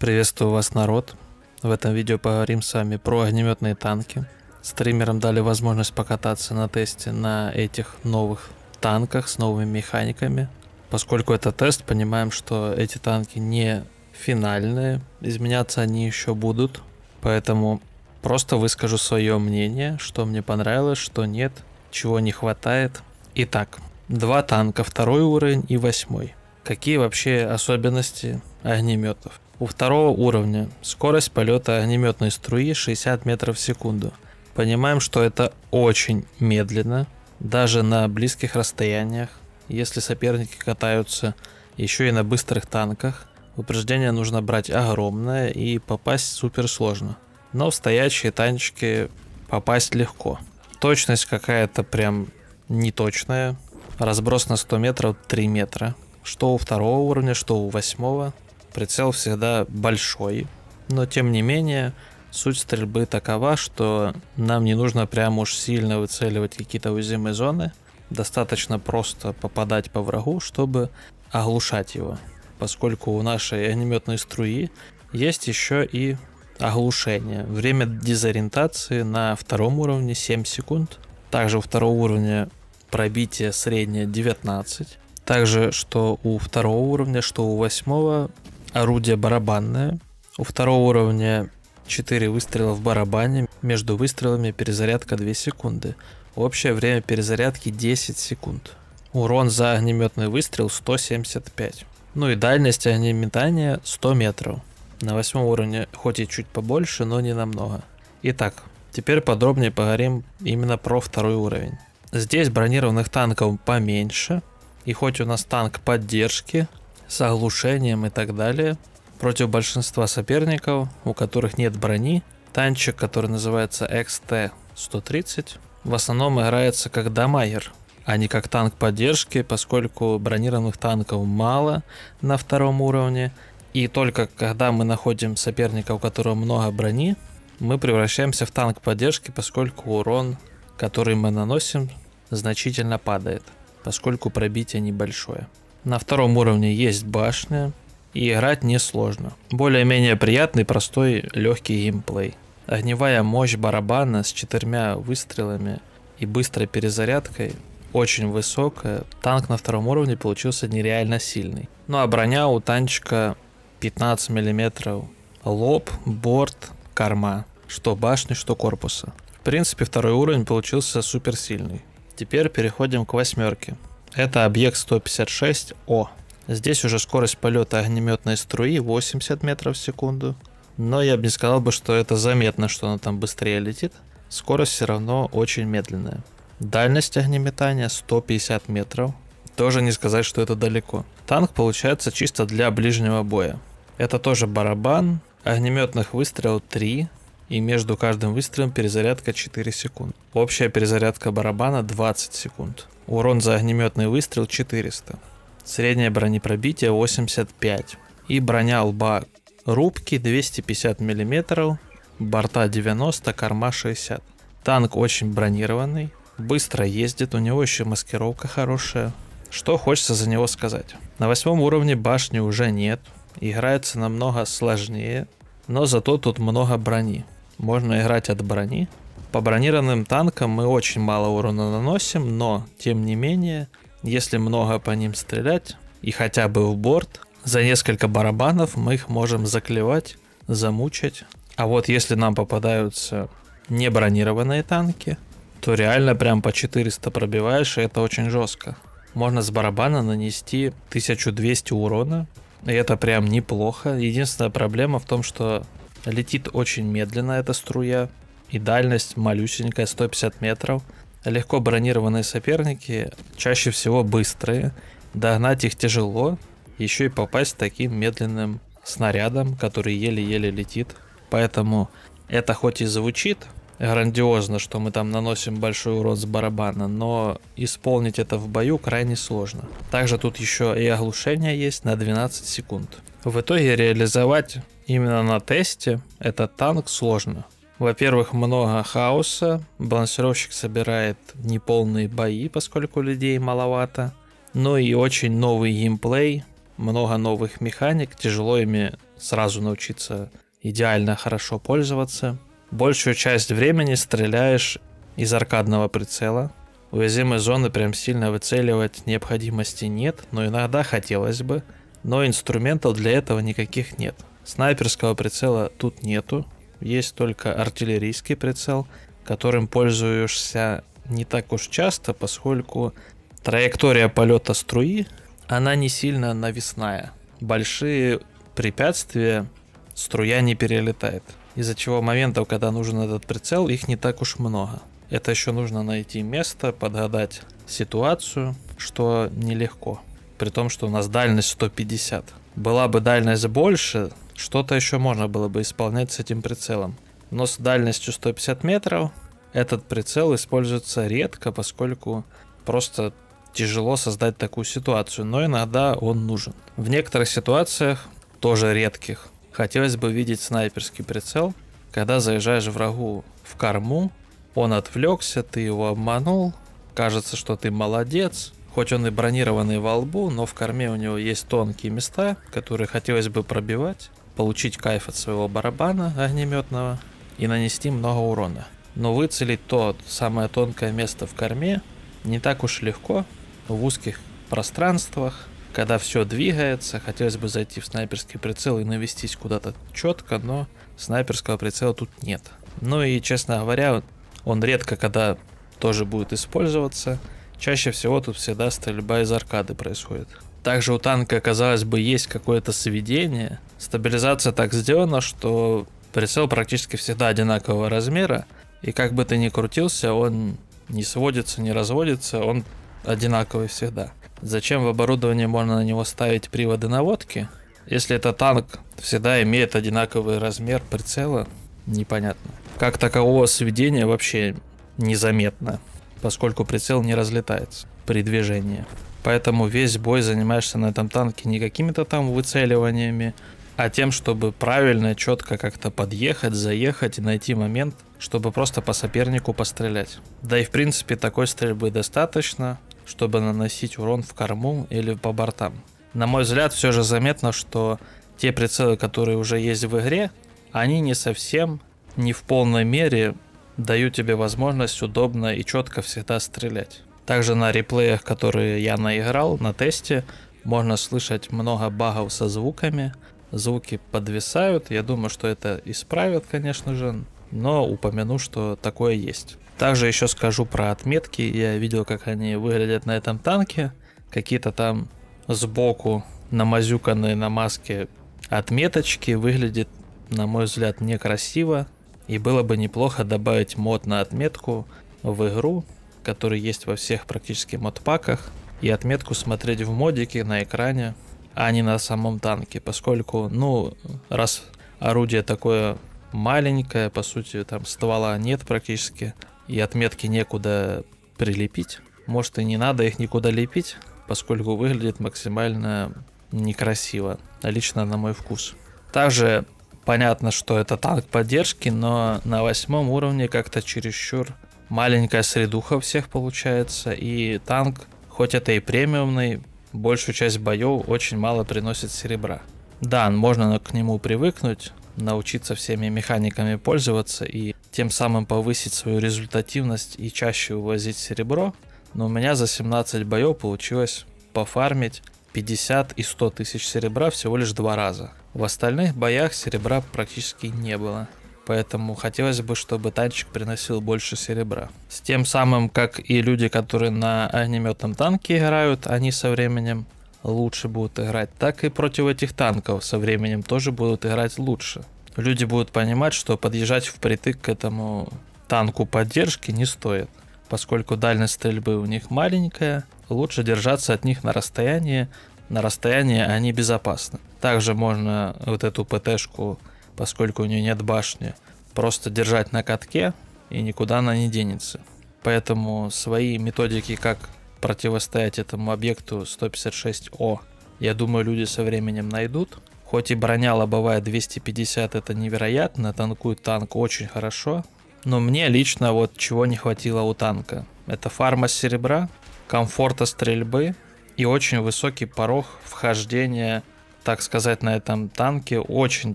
Приветствую вас, народ. В этом видео поговорим с вами про огнеметные танки. Стримерам дали возможность покататься на тесте на этих новых танках с новыми механиками. Поскольку это тест, понимаем, что эти танки не финальные, изменяться они еще будут. Поэтому просто выскажу свое мнение, что мне понравилось, что нет, чего не хватает. Итак, два танка, второй уровень и восьмой. Какие вообще особенности огнеметов? У второго уровня скорость полета огнеметной струи 60 метров в секунду. Понимаем, что это очень медленно, даже на близких расстояниях. Если соперники катаются еще и на быстрых танках, упреждение нужно брать огромное и попасть супер сложно. Но в стоящие танчики попасть легко. Точность какая-то прям неточная. Разброс на 100 метров 3 метра. Что у второго уровня, что у восьмого прицел всегда большой, но тем не менее суть стрельбы такова, что нам не нужно прям уж сильно выцеливать какие-то узимые зоны. Достаточно просто попадать по врагу, чтобы оглушать его. Поскольку у нашей огнеметной струи есть еще и оглушение. Время дезориентации на втором уровне 7 секунд. Также у второго уровня пробитие среднее 19. Также, что у второго уровня, что у восьмого орудие барабанное. У второго уровня 4 выстрела в барабане, между выстрелами перезарядка 2 секунды. Общее время перезарядки 10 секунд. Урон за огнеметный выстрел 175. Ну и дальность огнеметания 100 метров. На восьмом уровне хоть и чуть побольше, но не намного. Итак, теперь подробнее поговорим именно про второй уровень. Здесь бронированных танков поменьше, и хоть у нас танк поддержки, с оглушением и так далее. Против большинства соперников, у которых нет брони, танчик, который называется XT-130, в основном играется как дамагер, а не как танк поддержки, поскольку бронированных танков мало на втором уровне, и только когда мы находим соперника, у которого много брони, мы превращаемся в танк поддержки, поскольку урон, который мы наносим, значительно падает, поскольку пробитие небольшое. На втором уровне есть башня, и играть несложно. Более-менее приятный, простой, легкий геймплей. Огневая мощь барабана с четырьмя выстрелами и быстрой перезарядкой очень высокая. Танк на втором уровне получился нереально сильный. Ну а броня у танчика 15 мм. Лоб, борт, корма. Что башни, что корпуса. В принципе, второй уровень получился суперсильный. Теперь переходим к восьмерке. Это объект 156О. Здесь уже скорость полета огнеметной струи 80 метров в секунду. Но я бы не сказал бы, что это заметно, что она там быстрее летит. Скорость все равно очень медленная. Дальность огнеметания 150 метров. Тоже не сказать, что это далеко. Танк получается чисто для ближнего боя. Это тоже барабан. Огнеметных выстрелов 3 и между каждым выстрелом перезарядка 4 секунд. Общая перезарядка барабана 20 секунд. Урон за огнеметный выстрел 400. Среднее бронепробитие 85. И броня лба рубки 250 мм, борта 90, корма 60. Танк очень бронированный, быстро ездит, у него еще маскировка хорошая. Что хочется за него сказать? На восьмом уровне башни уже нет, играется намного сложнее, но зато тут много брони. Можно играть от брони. По бронированным танкам мы очень мало урона наносим, но, тем не менее, если много по ним стрелять, и хотя бы в борт, за несколько барабанов мы их можем заклевать, замучать. А вот если нам попадаются не бронированные танки, то реально прям по 400 пробиваешь, и это очень жестко. Можно с барабана нанести 1200 урона, и это прям неплохо. Единственная проблема в том, что Летит очень медленно эта струя, и дальность малюсенькая, 150 метров. Легко бронированные соперники, чаще всего быстрые, догнать их тяжело, еще и попасть таким медленным снарядом, который еле-еле летит. Поэтому это хоть и звучит грандиозно, что мы там наносим большой урон с барабана, но исполнить это в бою крайне сложно. Также тут еще и оглушение есть на 12 секунд. В итоге реализовать именно на тесте этот танк сложно. Во-первых, много хаоса, балансировщик собирает неполные бои, поскольку людей маловато. Ну и очень новый геймплей, много новых механик, тяжело ими сразу научиться идеально хорошо пользоваться. Большую часть времени стреляешь из аркадного прицела. Уязвимые зоны прям сильно выцеливать необходимости нет, но иногда хотелось бы. Но инструментов для этого никаких нет. Снайперского прицела тут нету. Есть только артиллерийский прицел, которым пользуешься не так уж часто, поскольку траектория полета струи, она не сильно навесная. Большие препятствия струя не перелетает. Из-за чего моментов, когда нужен этот прицел, их не так уж много. Это еще нужно найти место, подгадать ситуацию, что нелегко. При том, что у нас дальность 150. Была бы дальность больше, что-то еще можно было бы исполнять с этим прицелом. Но с дальностью 150 метров этот прицел используется редко, поскольку просто тяжело создать такую ситуацию, но иногда он нужен. В некоторых ситуациях, тоже редких, хотелось бы видеть снайперский прицел, когда заезжаешь врагу в корму, он отвлекся, ты его обманул, кажется, что ты молодец, хоть он и бронированный во лбу, но в корме у него есть тонкие места, которые хотелось бы пробивать получить кайф от своего барабана огнеметного и нанести много урона. Но выцелить то самое тонкое место в корме не так уж легко в узких пространствах, когда все двигается, хотелось бы зайти в снайперский прицел и навестись куда-то четко, но снайперского прицела тут нет. Ну и, честно говоря, он редко когда тоже будет использоваться. Чаще всего тут всегда стрельба из аркады происходит. Также у танка, казалось бы, есть какое-то сведение. Стабилизация так сделана, что прицел практически всегда одинакового размера. И как бы ты ни крутился, он не сводится, не разводится, он одинаковый всегда. Зачем в оборудовании можно на него ставить приводы наводки? Если это танк всегда имеет одинаковый размер прицела, непонятно. Как такового сведения вообще незаметно, поскольку прицел не разлетается при движении. Поэтому весь бой занимаешься на этом танке не какими-то там выцеливаниями, а тем, чтобы правильно, четко как-то подъехать, заехать и найти момент, чтобы просто по сопернику пострелять. Да и в принципе такой стрельбы достаточно, чтобы наносить урон в корму или по бортам. На мой взгляд, все же заметно, что те прицелы, которые уже есть в игре, они не совсем, не в полной мере дают тебе возможность удобно и четко всегда стрелять. Также на реплеях, которые я наиграл на тесте, можно слышать много багов со звуками. Звуки подвисают. Я думаю, что это исправят, конечно же. Но упомяну, что такое есть. Также еще скажу про отметки. Я видел, как они выглядят на этом танке. Какие-то там сбоку намазюканные на маске отметочки. Выглядит, на мой взгляд, некрасиво. И было бы неплохо добавить мод на отметку в игру, который есть во всех практически модпаках, и отметку смотреть в модике на экране, а не на самом танке, поскольку, ну, раз орудие такое маленькое, по сути, там ствола нет практически, и отметки некуда прилепить. Может и не надо их никуда лепить, поскольку выглядит максимально некрасиво, лично на мой вкус. Также понятно, что это танк поддержки, но на восьмом уровне как-то чересчур маленькая средуха всех получается, и танк, хоть это и премиумный, большую часть боев очень мало приносит серебра. Да, можно к нему привыкнуть, научиться всеми механиками пользоваться и тем самым повысить свою результативность и чаще увозить серебро, но у меня за 17 боев получилось пофармить 50 и 100 тысяч серебра всего лишь два раза. В остальных боях серебра практически не было. Поэтому хотелось бы, чтобы танчик приносил больше серебра. С тем самым, как и люди, которые на огнеметном танке играют, они со временем лучше будут играть, так и против этих танков со временем тоже будут играть лучше. Люди будут понимать, что подъезжать впритык к этому танку поддержки не стоит, поскольку дальность стрельбы у них маленькая, лучше держаться от них на расстоянии, на расстоянии они безопасны. Также можно вот эту ПТ шку поскольку у нее нет башни, просто держать на катке, и никуда она не денется. Поэтому свои методики, как противостоять этому объекту 156О, я думаю, люди со временем найдут. Хоть и броня лобовая 250 это невероятно, танкует танк очень хорошо, но мне лично вот чего не хватило у танка. Это фарма серебра, комфорта стрельбы и очень высокий порог вхождения так сказать, на этом танке очень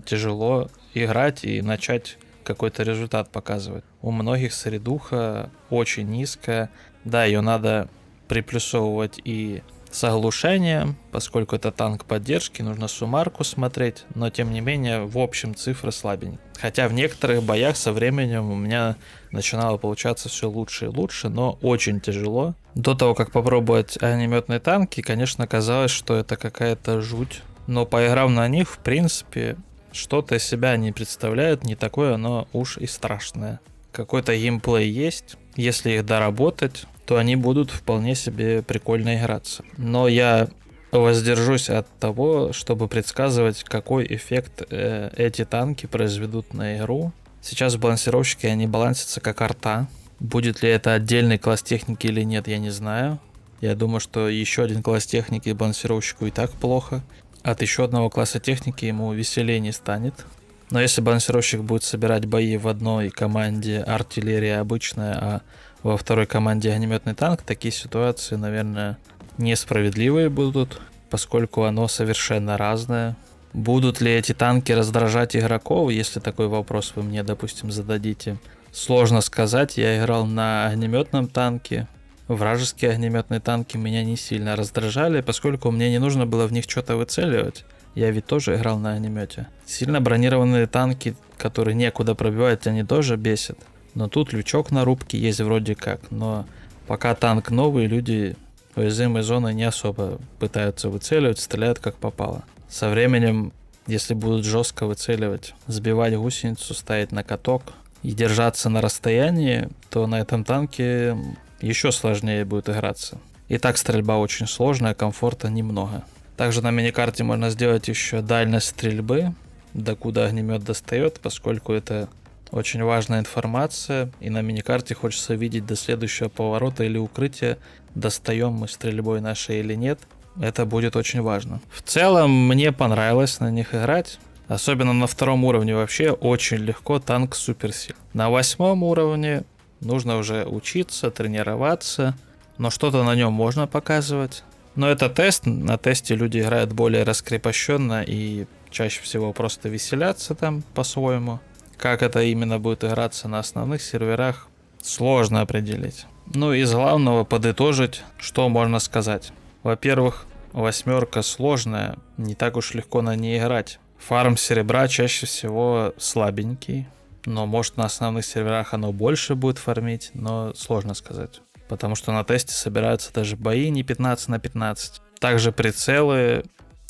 тяжело играть и начать какой-то результат показывать. У многих средуха очень низкая. Да, ее надо приплюсовывать и с оглушением, поскольку это танк поддержки, нужно суммарку смотреть, но тем не менее, в общем, цифры слабенькие. Хотя в некоторых боях со временем у меня начинало получаться все лучше и лучше, но очень тяжело. До того, как попробовать огнеметные танки, конечно, казалось, что это какая-то жуть, но поиграв на них, в принципе, что-то себя не представляет, не такое оно уж и страшное. Какой-то геймплей есть, если их доработать, то они будут вполне себе прикольно играться. Но я воздержусь от того, чтобы предсказывать, какой эффект э, эти танки произведут на игру. Сейчас балансировщики, они балансятся как арта. Будет ли это отдельный класс техники или нет, я не знаю. Я думаю, что еще один класс техники балансировщику и так плохо. От еще одного класса техники ему веселее не станет. Но если балансировщик будет собирать бои в одной команде артиллерия обычная, а во второй команде огнеметный танк, такие ситуации, наверное, несправедливые будут, поскольку оно совершенно разное. Будут ли эти танки раздражать игроков, если такой вопрос вы мне, допустим, зададите? Сложно сказать, я играл на огнеметном танке, Вражеские огнеметные танки меня не сильно раздражали, поскольку мне не нужно было в них что-то выцеливать. Я ведь тоже играл на огнемете. Сильно бронированные танки, которые некуда пробивать, они тоже бесят. Но тут лючок на рубке есть вроде как, но пока танк новый, люди уязвимой зоны не особо пытаются выцеливать, стреляют как попало. Со временем, если будут жестко выцеливать, сбивать гусеницу, ставить на каток и держаться на расстоянии, то на этом танке еще сложнее будет играться. И так стрельба очень сложная, комфорта немного. Также на миникарте можно сделать еще дальность стрельбы, докуда огнемет достает, поскольку это очень важная информация, и на миникарте хочется видеть до следующего поворота или укрытия, достаем мы стрельбой нашей или нет. Это будет очень важно. В целом, мне понравилось на них играть. Особенно на втором уровне вообще очень легко танк суперсил. На восьмом уровне Нужно уже учиться, тренироваться, но что-то на нем можно показывать. Но это тест, на тесте люди играют более раскрепощенно и чаще всего просто веселятся там по-своему. Как это именно будет играться на основных серверах, сложно определить. Ну и из главного подытожить, что можно сказать. Во-первых, восьмерка сложная, не так уж легко на ней играть. Фарм серебра чаще всего слабенький, но может на основных серверах оно больше будет фармить, но сложно сказать. Потому что на тесте собираются даже бои не 15 на 15. Также прицелы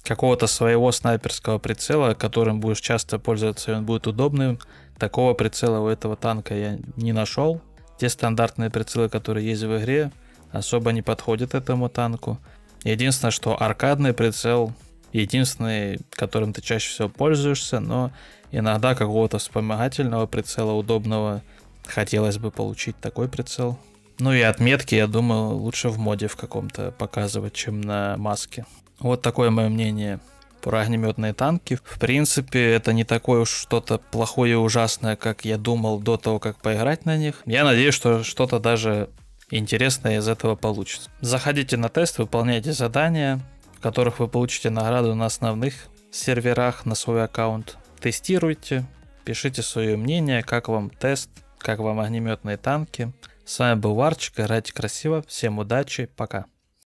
какого-то своего снайперского прицела, которым будешь часто пользоваться, и он будет удобным. Такого прицела у этого танка я не нашел. Те стандартные прицелы, которые есть в игре, особо не подходят этому танку. Единственное, что аркадный прицел единственный, которым ты чаще всего пользуешься, но иногда какого-то вспомогательного прицела удобного хотелось бы получить такой прицел. Ну и отметки, я думаю, лучше в моде в каком-то показывать, чем на маске. Вот такое мое мнение про огнеметные танки. В принципе, это не такое уж что-то плохое и ужасное, как я думал до того, как поиграть на них. Я надеюсь, что что-то даже интересное из этого получится. Заходите на тест, выполняйте задания, в которых вы получите награду на основных серверах, на свой аккаунт. Тестируйте, пишите свое мнение, как вам тест, как вам огнеметные танки. С вами был Варчик, играйте красиво, всем удачи, пока.